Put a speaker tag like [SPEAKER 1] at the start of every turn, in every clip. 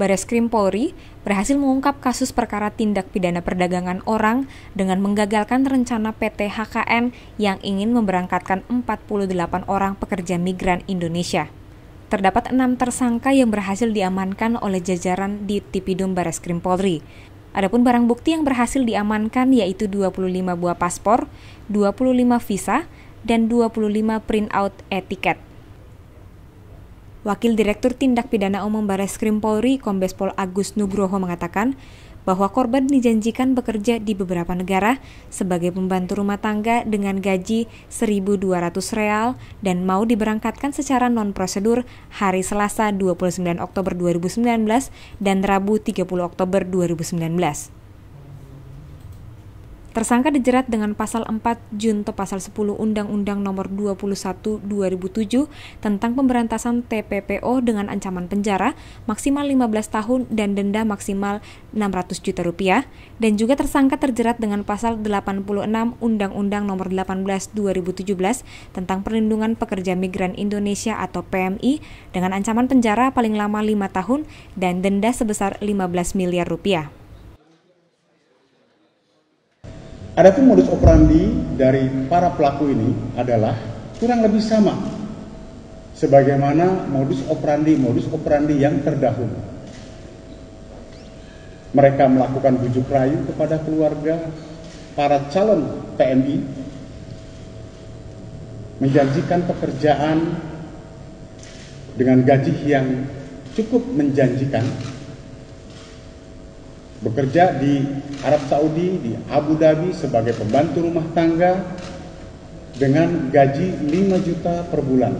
[SPEAKER 1] Bareskrim Polri berhasil mengungkap kasus perkara tindak pidana perdagangan orang dengan menggagalkan rencana PT HKN yang ingin memberangkatkan 48 orang pekerja migran Indonesia. Terdapat enam tersangka yang berhasil diamankan oleh jajaran di Tipidum Bareskrim Polri. Adapun barang bukti yang berhasil diamankan yaitu 25 buah paspor, 25 visa, dan 25 printout etiket. Wakil Direktur Tindak Pidana Umum Krim Polri Kombes Pol Agus Nugroho mengatakan bahwa korban dijanjikan bekerja di beberapa negara sebagai pembantu rumah tangga dengan gaji 1.200 real dan mau diberangkatkan secara non-prosedur hari Selasa 29 Oktober 2019 dan Rabu 30 Oktober 2019. Tersangka dijerat dengan pasal 4 junto pasal 10 Undang-Undang Nomor 21 2007 tentang pemberantasan TPPO dengan ancaman penjara maksimal 15 tahun dan denda maksimal 600 juta rupiah dan juga tersangka terjerat dengan pasal 86 Undang-Undang Nomor 18 2017 tentang perlindungan pekerja migran Indonesia atau PMI dengan ancaman penjara paling lama 5 tahun dan denda sebesar 15 miliar rupiah.
[SPEAKER 2] Adapun modus operandi dari para pelaku ini adalah
[SPEAKER 1] kurang lebih sama
[SPEAKER 2] sebagaimana modus operandi modus operandi yang terdahulu. Mereka melakukan bujuk rayu kepada keluarga para calon PMI, menjanjikan pekerjaan dengan gaji yang cukup menjanjikan bekerja di Arab Saudi, di Abu Dhabi sebagai pembantu rumah tangga dengan gaji 5 juta per bulan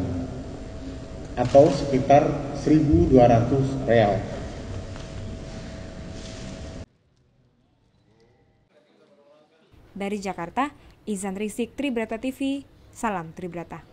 [SPEAKER 2] atau sekitar 1.200 real.
[SPEAKER 1] Dari Jakarta, Izan Risik, Tribrata TV, Salam Tribrata.